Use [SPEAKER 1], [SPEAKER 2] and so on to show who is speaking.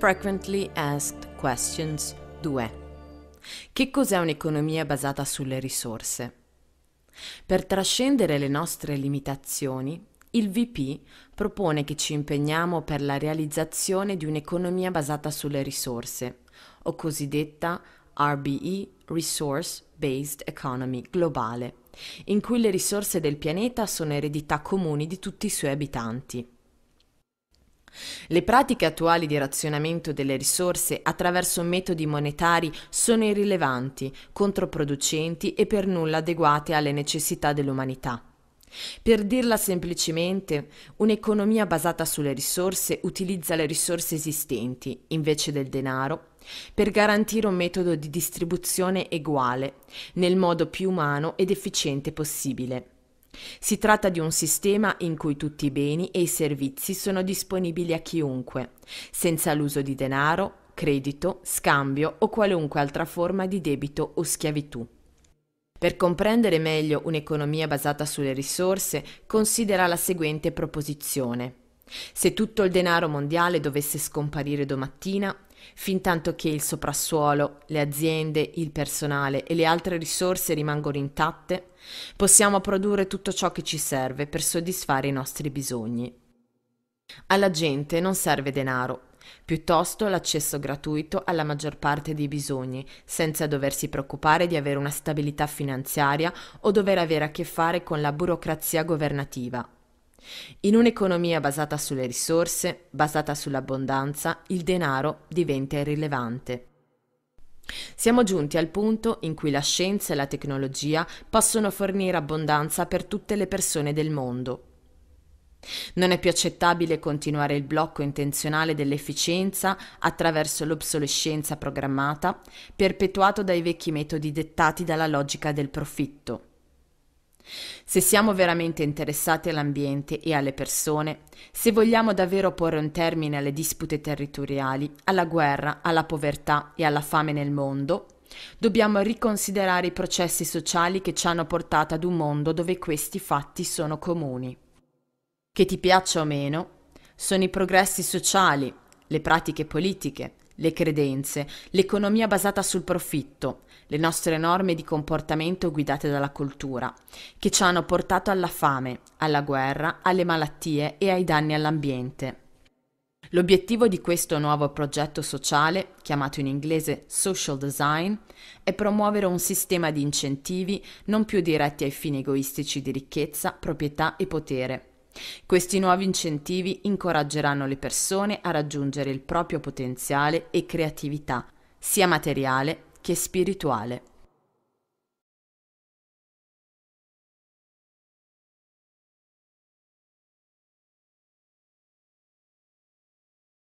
[SPEAKER 1] Frequently Asked Questions 2. Che cos'è un'economia basata sulle risorse? Per trascendere le nostre limitazioni, il VP propone che ci impegniamo per la realizzazione di un'economia basata sulle risorse, o cosiddetta RBE Resource Based Economy globale, in cui le risorse del pianeta sono eredità comuni di tutti i suoi abitanti. Le pratiche attuali di razionamento delle risorse attraverso metodi monetari sono irrilevanti, controproducenti e per nulla adeguate alle necessità dell'umanità. Per dirla semplicemente, un'economia basata sulle risorse utilizza le risorse esistenti, invece del denaro, per garantire un metodo di distribuzione uguale, nel modo più umano ed efficiente possibile. Si tratta di un sistema in cui tutti i beni e i servizi sono disponibili a chiunque, senza l'uso di denaro, credito, scambio o qualunque altra forma di debito o schiavitù. Per comprendere meglio un'economia basata sulle risorse, considera la seguente proposizione. Se tutto il denaro mondiale dovesse scomparire domattina, fintanto che il soprassuolo, le aziende, il personale e le altre risorse rimangono intatte, possiamo produrre tutto ciò che ci serve per soddisfare i nostri bisogni. Alla gente non serve denaro, piuttosto l'accesso gratuito alla maggior parte dei bisogni, senza doversi preoccupare di avere una stabilità finanziaria o dover avere a che fare con la burocrazia governativa. In un'economia basata sulle risorse, basata sull'abbondanza, il denaro diventa irrilevante. Siamo giunti al punto in cui la scienza e la tecnologia possono fornire abbondanza per tutte le persone del mondo. Non è più accettabile continuare il blocco intenzionale dell'efficienza attraverso l'obsolescenza programmata, perpetuato dai vecchi metodi dettati dalla logica del profitto. Se siamo veramente interessati all'ambiente e alle persone, se vogliamo davvero porre un termine alle dispute territoriali, alla guerra, alla povertà e alla fame nel mondo, dobbiamo riconsiderare i processi sociali che ci hanno portato ad un mondo dove questi fatti sono comuni. Che ti piaccia o meno, sono i progressi sociali, le pratiche politiche, le credenze, l'economia basata sul profitto, le nostre norme di comportamento guidate dalla cultura, che ci hanno portato alla fame, alla guerra, alle malattie e ai danni all'ambiente. L'obiettivo di questo nuovo progetto sociale, chiamato in inglese social design, è promuovere un sistema di incentivi non più diretti ai fini egoistici di ricchezza, proprietà e potere, questi nuovi incentivi incoraggeranno le persone a raggiungere il proprio potenziale e creatività, sia materiale che spirituale.